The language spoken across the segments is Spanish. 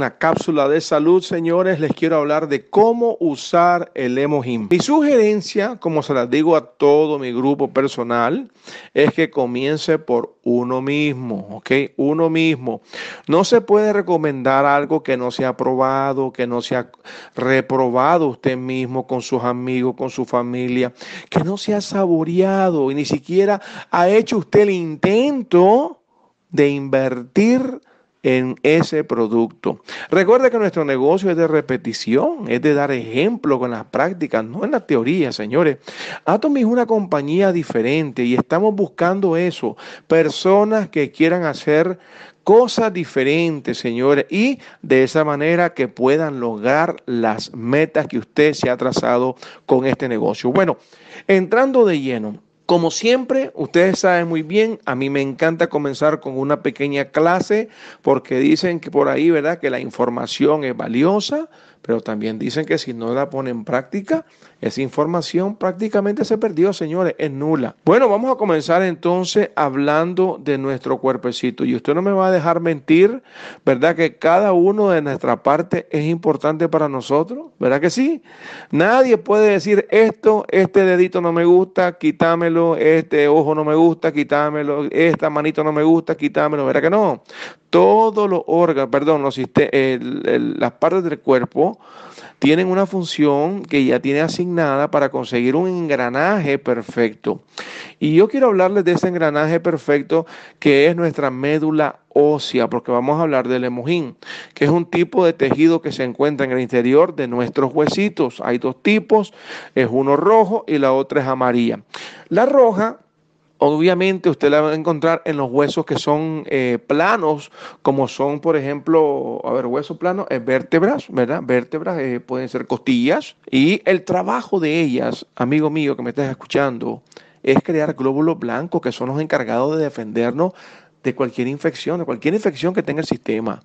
una cápsula de salud, señores, les quiero hablar de cómo usar el Emohim. Mi sugerencia, como se las digo a todo mi grupo personal, es que comience por uno mismo, ¿ok? Uno mismo. No se puede recomendar algo que no se ha probado que no se ha reprobado usted mismo con sus amigos, con su familia, que no se ha saboreado y ni siquiera ha hecho usted el intento de invertir en ese producto. Recuerda que nuestro negocio es de repetición, es de dar ejemplo con las prácticas, no en la teoría, señores. Atom es una compañía diferente y estamos buscando eso, personas que quieran hacer cosas diferentes, señores, y de esa manera que puedan lograr las metas que usted se ha trazado con este negocio. Bueno, entrando de lleno, como siempre, ustedes saben muy bien, a mí me encanta comenzar con una pequeña clase porque dicen que por ahí, ¿verdad? Que la información es valiosa, pero también dicen que si no la ponen en práctica, esa información prácticamente se perdió, señores, es nula. Bueno, vamos a comenzar entonces hablando de nuestro cuerpecito. Y usted no me va a dejar mentir, ¿verdad? Que cada uno de nuestra parte es importante para nosotros, ¿verdad que sí? Nadie puede decir esto, este dedito no me gusta, quítamelo, este ojo no me gusta, quítamelo, esta manito no me gusta, quítamelo. ¿verdad que no? Todos los órganos, perdón, los, las partes del cuerpo tienen una función que ya tiene asignada nada para conseguir un engranaje perfecto. Y yo quiero hablarles de ese engranaje perfecto que es nuestra médula ósea, porque vamos a hablar del emojín, que es un tipo de tejido que se encuentra en el interior de nuestros huesitos. Hay dos tipos, es uno rojo y la otra es amarilla. La roja Obviamente usted la va a encontrar en los huesos que son eh, planos, como son, por ejemplo, a ver, huesos planos, eh, vértebras, ¿verdad? Vértebras eh, pueden ser costillas. Y el trabajo de ellas, amigo mío que me estás escuchando, es crear glóbulos blancos, que son los encargados de defendernos de cualquier infección, de cualquier infección que tenga el sistema.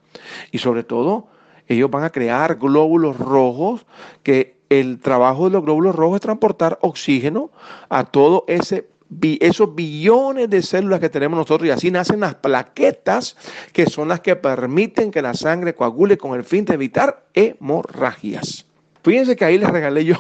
Y sobre todo, ellos van a crear glóbulos rojos que el trabajo de los glóbulos rojos es transportar oxígeno a todo ese esos billones de células que tenemos nosotros y así nacen las plaquetas que son las que permiten que la sangre coagule con el fin de evitar hemorragias. Fíjense que ahí les regalé yo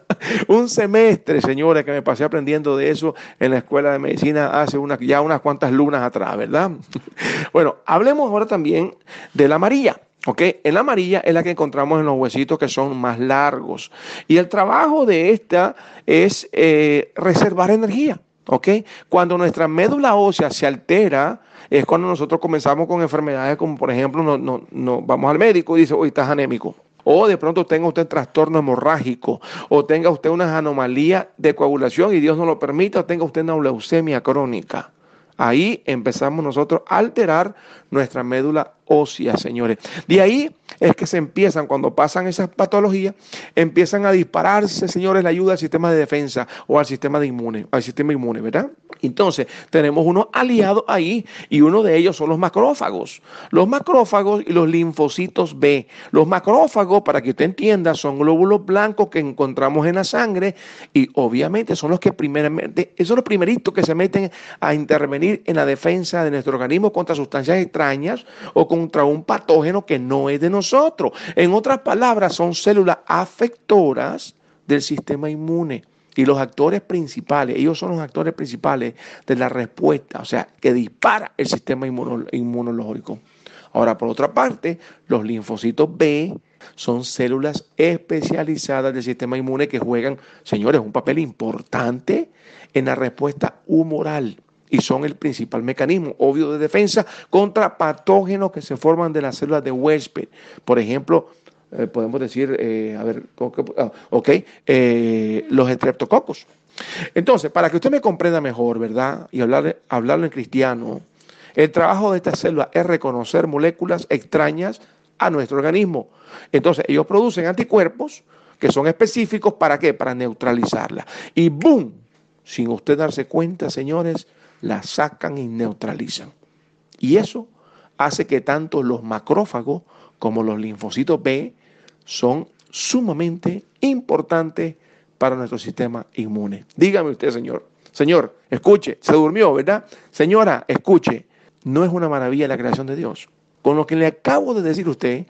un semestre, señores, que me pasé aprendiendo de eso en la escuela de medicina hace ya unas cuantas lunas atrás, ¿verdad? Bueno, hablemos ahora también de la amarilla. ¿Ok? En la amarilla es la que encontramos en los huesitos que son más largos. Y el trabajo de esta es eh, reservar energía. ¿Ok? Cuando nuestra médula ósea se altera, es cuando nosotros comenzamos con enfermedades como, por ejemplo, no, vamos al médico y dice, hoy estás anémico. O de pronto tenga usted trastorno hemorrágico, o tenga usted una anomalías de coagulación y Dios no lo permita, tenga usted una leucemia crónica. Ahí empezamos nosotros a alterar nuestra médula óseas, señores. De ahí es que se empiezan, cuando pasan esas patologías, empiezan a dispararse, señores, la ayuda al sistema de defensa o al sistema inmune, al sistema inmune, ¿verdad? Entonces, tenemos unos aliados ahí y uno de ellos son los macrófagos. Los macrófagos y los linfocitos B. Los macrófagos, para que usted entienda, son glóbulos blancos que encontramos en la sangre y obviamente son los que primeramente, son los primeritos que se meten a intervenir en la defensa de nuestro organismo contra sustancias extrañas o contra un patógeno que no es de nosotros. En otras palabras, son células afectoras del sistema inmune. Y los actores principales, ellos son los actores principales de la respuesta, o sea, que dispara el sistema inmunológico. Ahora, por otra parte, los linfocitos B son células especializadas del sistema inmune que juegan, señores, un papel importante en la respuesta humoral y son el principal mecanismo obvio de defensa contra patógenos que se forman de las células de huésped. Por ejemplo, eh, podemos decir, eh, a ver, ah, ok, eh, los estreptococos. Entonces, para que usted me comprenda mejor, ¿verdad? Y hablarlo en cristiano, el trabajo de estas células es reconocer moléculas extrañas a nuestro organismo. Entonces, ellos producen anticuerpos que son específicos para qué? Para neutralizarla. Y ¡boom! Sin usted darse cuenta, señores, la sacan y neutralizan. Y eso hace que tanto los macrófagos como los linfocitos B son sumamente importantes para nuestro sistema inmune. Dígame usted, señor. Señor, escuche, se durmió, ¿verdad? Señora, escuche, no es una maravilla la creación de Dios. Con lo que le acabo de decir a usted,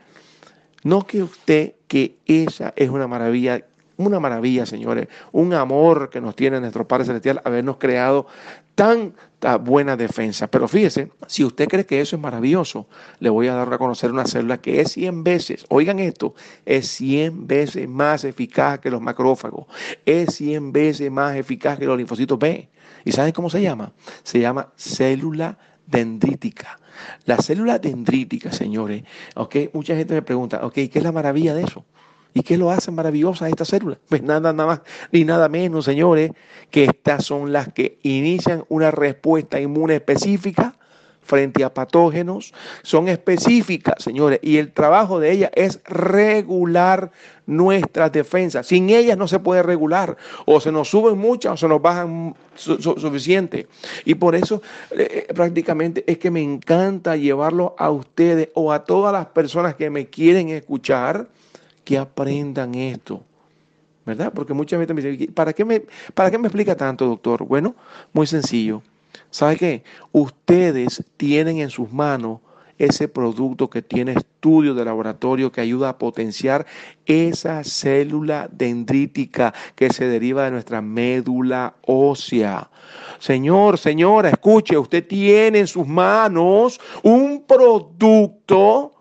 no que usted que esa es una maravilla una maravilla, señores. Un amor que nos tiene nuestro Padre Celestial habernos creado tanta buena defensa. Pero fíjese, si usted cree que eso es maravilloso, le voy a dar a conocer una célula que es 100 veces, oigan esto, es 100 veces más eficaz que los macrófagos, es 100 veces más eficaz que los linfocitos B. ¿Y saben cómo se llama? Se llama célula dendrítica. La célula dendrítica, señores, ¿ok? Mucha gente me pregunta, ¿ok? ¿Qué es la maravilla de eso? ¿Y qué lo hacen maravillosas esta célula? Pues nada, nada más ni nada menos, señores, que estas son las que inician una respuesta inmune específica frente a patógenos. Son específicas, señores, y el trabajo de ellas es regular nuestras defensas. Sin ellas no se puede regular. O se nos suben muchas o se nos bajan suficiente. Y por eso eh, eh, prácticamente es que me encanta llevarlo a ustedes o a todas las personas que me quieren escuchar que aprendan esto. ¿Verdad? Porque muchas veces me dice, ¿para qué me, ¿para qué me explica tanto, doctor? Bueno, muy sencillo. ¿Sabe qué? Ustedes tienen en sus manos ese producto que tiene estudio de laboratorio que ayuda a potenciar esa célula dendrítica que se deriva de nuestra médula ósea. Señor, señora, escuche, usted tiene en sus manos un producto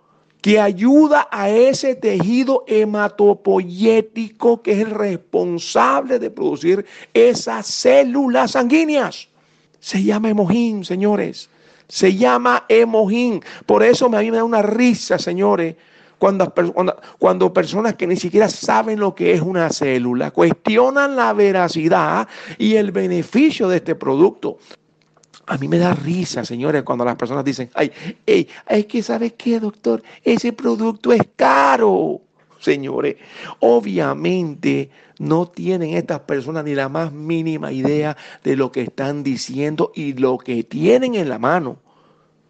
que ayuda a ese tejido hematopoyético que es el responsable de producir esas células sanguíneas. Se llama hemogín, señores. Se llama hemogín. Por eso a mí me da una risa, señores, cuando, cuando, personas que ni siquiera saben lo que es una célula cuestionan la veracidad y el beneficio de este producto. A mí me da risa, señores, cuando las personas dicen, ay, ay, es que sabes qué, doctor, ese producto es caro. Señores, obviamente no tienen estas personas ni la más mínima idea de lo que están diciendo y lo que tienen en la mano.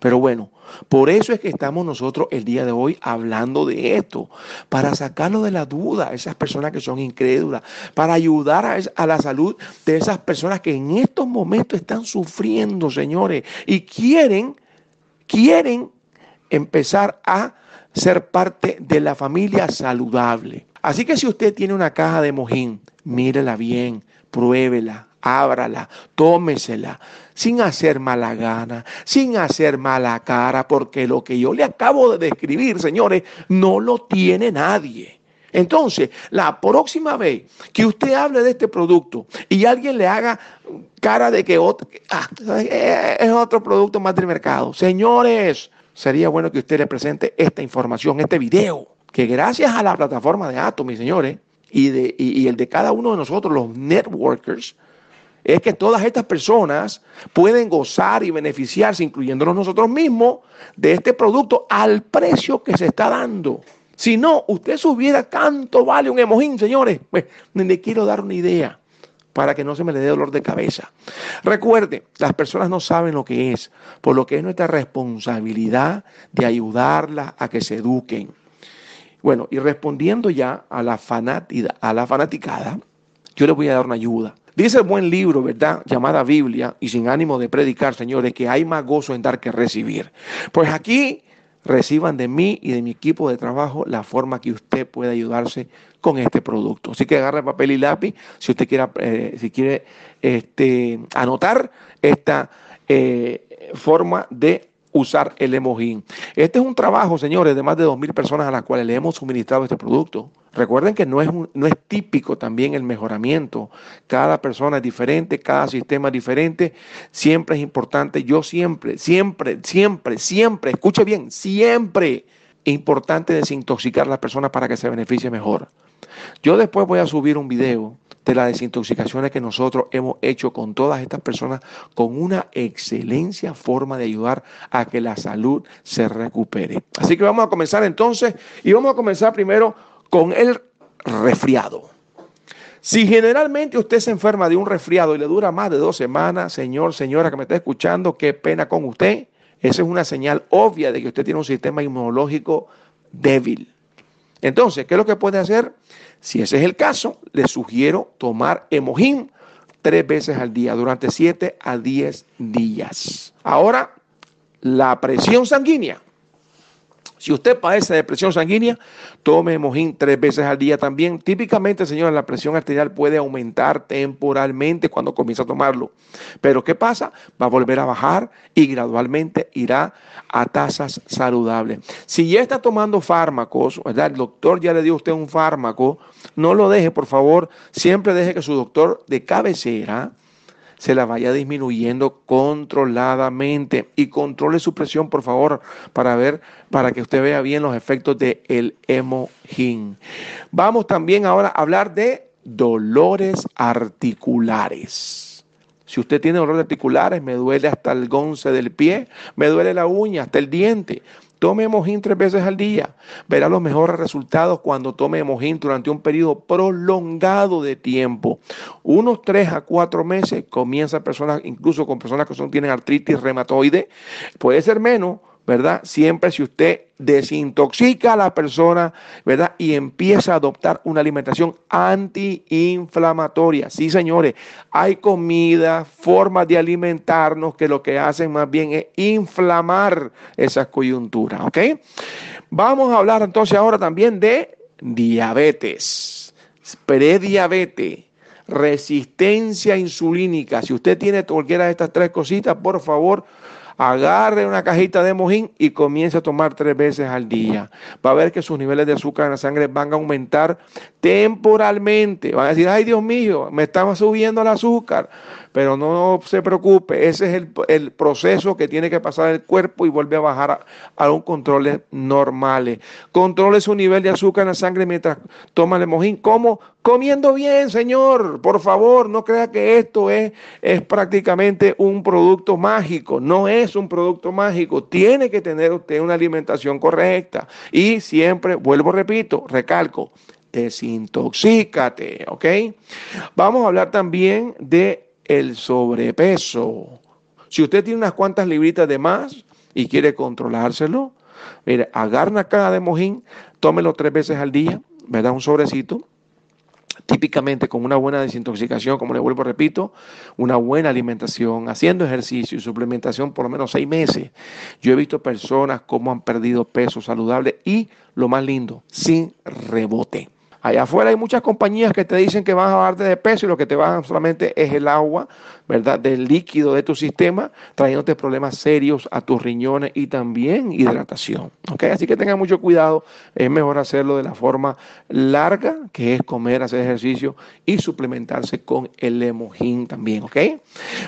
Pero bueno, por eso es que estamos nosotros el día de hoy hablando de esto, para sacarlo de la duda a esas personas que son incrédulas, para ayudar a, a, la salud de esas personas que en estos momentos están sufriendo, señores, y quieren, quieren empezar a ser parte de la familia saludable. Así que si usted tiene una caja de mojín, mírela bien, pruébela, ábrala, tómesela, sin hacer mala gana, sin hacer mala cara, porque lo que yo le acabo de describir, señores, no lo tiene nadie. Entonces, la próxima vez que usted hable de este producto y alguien le haga cara de que otro, ah, es otro producto más del mercado, señores, sería bueno que usted le presente esta información, este video, que gracias a la plataforma de Atomy, señores, y, de, y el de cada uno de nosotros, los networkers, es que todas estas personas pueden gozar y beneficiarse, incluyéndonos nosotros mismos, de este producto al precio que se está dando. Si no, usted subiera cuánto vale un emojín, señores. Pues ni le quiero dar una idea para que no se me le dé dolor de cabeza. Recuerde, las personas no saben lo que es, por lo que es nuestra responsabilidad de ayudarlas a que se eduquen. Bueno, y respondiendo ya a la, fanatida, a la fanaticada, yo les voy a dar una ayuda. Dice el buen libro, ¿verdad? Llamada Biblia, y sin ánimo de predicar, señores, que hay más gozo en dar que recibir. Pues aquí reciban de mí y de mi equipo de trabajo la forma que usted puede ayudarse con este producto. Así que agarre papel y lápiz si usted eh, si quiere este, anotar esta eh, forma de usar el emojín. Este es un trabajo, señores, de más de 2.000 personas a las cuales le hemos suministrado este producto. Recuerden que no es, un, no es típico también el mejoramiento. Cada persona es diferente, cada sistema es diferente. Siempre es importante. Yo siempre, siempre, siempre, siempre, escuche bien, siempre es importante desintoxicar a las personas para que se beneficie mejor. Yo después voy a subir un video de las desintoxicaciones que nosotros hemos hecho con todas estas personas con una excelencia forma de ayudar a que la salud se recupere. Así que vamos a comenzar entonces y vamos a comenzar primero con el resfriado. Si generalmente usted se enferma de un resfriado y le dura más de dos semanas, señor, señora que me está escuchando, qué pena con usted. Esa es una señal obvia de que usted tiene un sistema inmunológico débil. Entonces, ¿qué es lo que puede hacer? Si ese es el caso, le sugiero tomar Emojín tres veces al día durante 7 a 10 días. Ahora, la presión sanguínea. Si usted padece de presión sanguínea, tome Mojín tres veces al día también. Típicamente, señora, la presión arterial puede aumentar temporalmente cuando comienza a tomarlo. Pero ¿qué pasa? Va a volver a bajar y gradualmente irá a tasas saludables. Si ya está tomando fármacos, ¿verdad? El doctor ya le dio a usted un fármaco, no lo deje, por favor. Siempre deje que su doctor de cabecera se la vaya disminuyendo controladamente y controle su presión, por favor, para ver, para que usted vea bien los efectos del el Vamos también ahora a hablar de dolores articulares. Si usted tiene dolores articulares, me duele hasta el gonce del pie, me duele la uña, hasta el diente. Tome Mojín tres veces al día. Verá los mejores resultados cuando tome Mojín durante un periodo prolongado de tiempo. Unos tres a cuatro meses comienza personas, incluso con personas que son, tienen artritis reumatoide. Puede ser menos, ¿verdad? Siempre si usted desintoxica a la persona, ¿verdad? Y empieza a adoptar una alimentación antiinflamatoria. Sí, señores, hay comidas, formas de alimentarnos que lo que hacen más bien es inflamar esas coyunturas, ¿ok? Vamos a hablar entonces ahora también de diabetes, prediabetes resistencia insulínica. Si usted tiene cualquiera de estas tres cositas, por favor, agarre una cajita de mojín y comience a tomar tres veces al día. Va a ver que sus niveles de azúcar en la sangre van a aumentar temporalmente. Van a decir, ay Dios mío, me estaba subiendo el azúcar. Pero no se preocupe, ese es el, proceso que tiene que pasar el cuerpo y vuelve a bajar a, a un controles normales. Controle su nivel de azúcar en la sangre mientras toma el emojín. ¿Cómo? Comiendo bien, señor. Por favor, no crea que esto es, es prácticamente un producto mágico. No es un producto mágico. Tiene que tener usted una alimentación correcta. Y siempre, vuelvo, repito, recalco, desintoxícate, ¿ok? Vamos a hablar también de el sobrepeso. Si usted tiene unas cuantas libritas de más y quiere controlárselo, mire, agarra una de mojín, tómelo tres veces al día, ¿verdad? Un sobrecito. Típicamente con una buena desintoxicación, como le vuelvo repito, una buena alimentación, haciendo ejercicio y suplementación por lo menos seis meses. Yo he visto personas cómo han perdido peso saludable y, lo más lindo, sin rebote. Allá afuera hay muchas compañías que te dicen que vas a bajarte de peso y lo que te bajan solamente es el agua, ¿verdad? Del líquido de tu sistema, trayéndote problemas serios a tus riñones y también hidratación. ¿Ok? Así que tengan mucho cuidado. Es mejor hacerlo de la forma larga, que es comer, hacer ejercicio y suplementarse con el lemojín también. ¿Ok?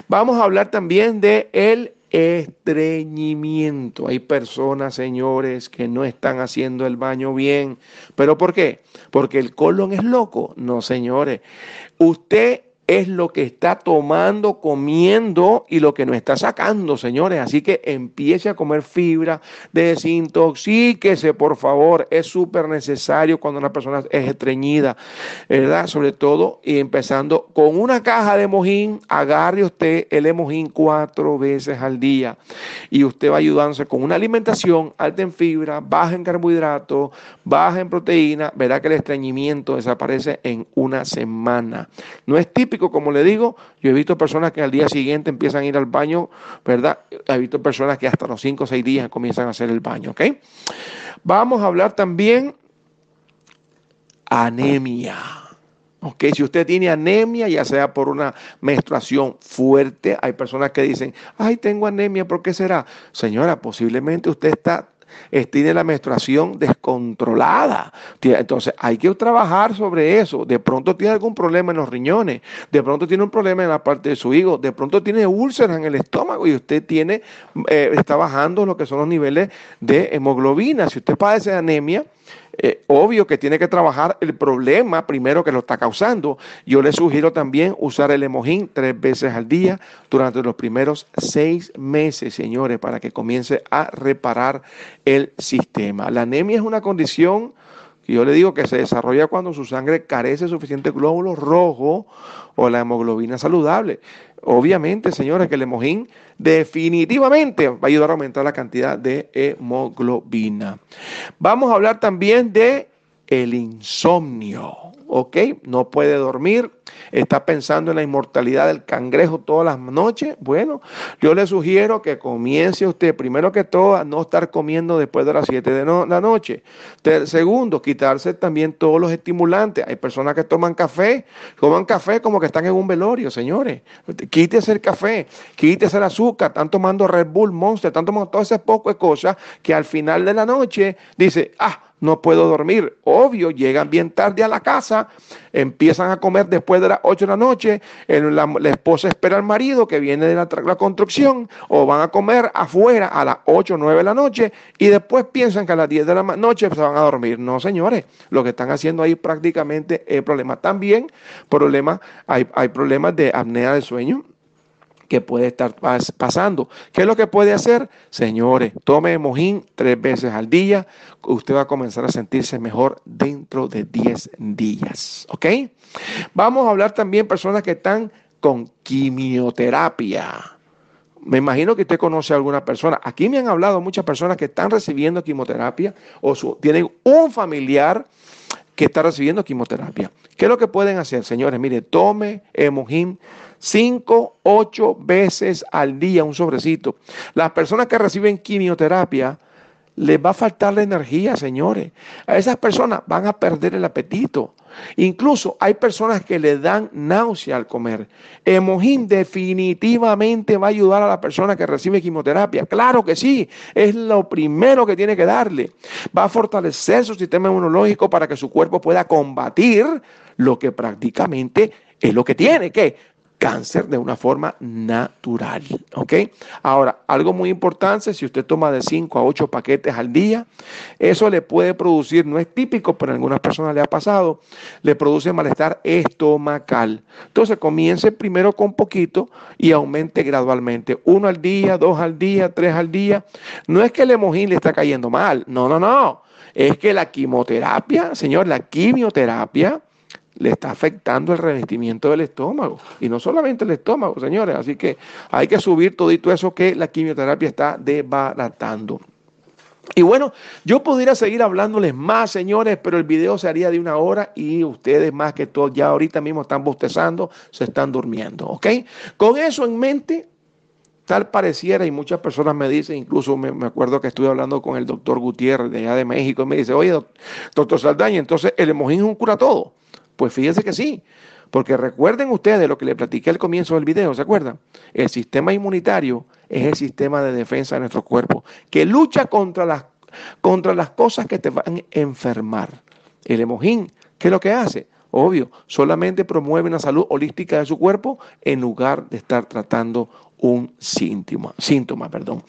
Vamos a hablar también de el estreñimiento. Hay personas, señores, que no están haciendo el baño bien. ¿Pero por qué? Porque el colon es loco. No, señores. Usted es lo que está tomando, comiendo y lo que no está sacando, señores. Así que empiece a comer fibra, desintoxíquese, por favor. Es súper necesario cuando una persona es estreñida, ¿verdad? Sobre todo, y empezando con una caja de mojín, agarre usted el mojín cuatro veces al día y usted va ayudándose con una alimentación alta en fibra, baja en carbohidratos, baja en proteína. Verá que el estreñimiento desaparece en una semana. No es típico como le digo, yo he visto personas que al día siguiente empiezan a ir al baño, ¿verdad? He visto personas que hasta los 5 o 6 días comienzan a hacer el baño, ¿ok? Vamos a hablar también anemia. ¿ok? si usted tiene anemia, ya sea por una menstruación fuerte, hay personas que dicen, ay, tengo anemia, ¿por qué será? Señora, posiblemente usted está tiene la menstruación descontrolada. Entonces hay que trabajar sobre eso. De pronto tiene algún problema en los riñones, de pronto tiene un problema en la parte de su hígado, de pronto tiene úlceras en el estómago y usted tiene, eh, está bajando lo que son los niveles de hemoglobina. Si usted padece de anemia, eh, obvio que tiene que trabajar el problema primero que lo está causando. Yo le sugiero también usar el emojín tres veces al día durante los primeros seis meses, señores, para que comience a reparar el sistema. La anemia es una condición yo le digo que se desarrolla cuando su sangre carece de suficiente glóbulos rojos o la hemoglobina saludable. Obviamente, señores, que el hemojín definitivamente va a ayudar a aumentar la cantidad de hemoglobina. Vamos a hablar también de el insomnio. ¿Ok? No puede dormir, está pensando en la inmortalidad del cangrejo todas las noches. Bueno, yo le sugiero que comience usted, primero que todo, a no estar comiendo después de las 7 de la noche. segundo, quitarse también todos los estimulantes. Hay personas que toman café, toman café como que están en un velorio, señores. Quítese el café, quítese el azúcar, están tomando Red Bull, Monster, están tomando todas esas pocas cosas que al final de la noche dice, ah, no puedo dormir. Obvio, llegan bien tarde a la casa, empiezan a comer después de las 8 de la noche, la, esposa espera al marido que viene de la, construcción, o van a comer afuera a las 8 o 9 de la noche, y después piensan que a las 10 de la noche se van a dormir. No, señores, lo que están haciendo ahí prácticamente es problema. También problemas, hay, hay problemas de apnea de sueño que puede estar pasando. ¿Qué es lo que puede hacer? Señores, tome mojín tres veces al día. Usted va a comenzar a sentirse mejor dentro de 10 días. ¿Ok? Vamos a hablar también personas que están con quimioterapia. Me imagino que usted conoce a alguna persona. Aquí me han hablado muchas personas que están recibiendo quimioterapia o tienen un familiar que está recibiendo quimioterapia. ¿Qué es lo que pueden hacer, señores? Mire, tome hemojín. Cinco, ocho veces al día un sobrecito. Las personas que reciben quimioterapia les va a faltar la energía, señores. A esas personas van a perder el apetito. Incluso hay personas que le dan náusea al comer. Emojín definitivamente va a ayudar a la persona que recibe quimioterapia. Claro que sí, es lo primero que tiene que darle. Va a fortalecer su sistema inmunológico para que su cuerpo pueda combatir lo que prácticamente es lo que tiene, que cáncer de una forma natural. ¿Ok? Ahora, algo muy importante, si usted toma de 5 a 8 paquetes al día, eso le puede producir, no es típico, pero a algunas personas le ha pasado, le produce malestar estomacal. Entonces comience primero con poquito y aumente gradualmente. Uno al día, dos al día, tres al día. No es que el emojín le está cayendo mal, no, no, no. Es que la quimioterapia, señor, la quimioterapia le está afectando el revestimiento del estómago. Y no solamente el estómago, señores. Así que hay que subir todo eso que la quimioterapia está desbaratando. Y bueno, yo pudiera seguir hablándoles más, señores, pero el video se haría de una hora y ustedes más que todos ya ahorita mismo están bostezando, se están durmiendo, ¿ok? Con eso en mente, tal pareciera, y muchas personas me dicen, incluso me, acuerdo que estuve hablando con el doctor Gutiérrez de allá de México, y me dice, oye, doctor Saldaña, entonces el emojín es un cura todo. Pues fíjense que sí, porque recuerden ustedes lo que le platiqué al comienzo del video, ¿se acuerdan? El sistema inmunitario es el sistema de defensa de nuestro cuerpo, que lucha contra las, contra las cosas que te van a enfermar. El emojín, ¿qué es lo que hace? Obvio, solamente promueve una salud holística de su cuerpo en lugar de estar tratando un síntoma, síntoma, perdón.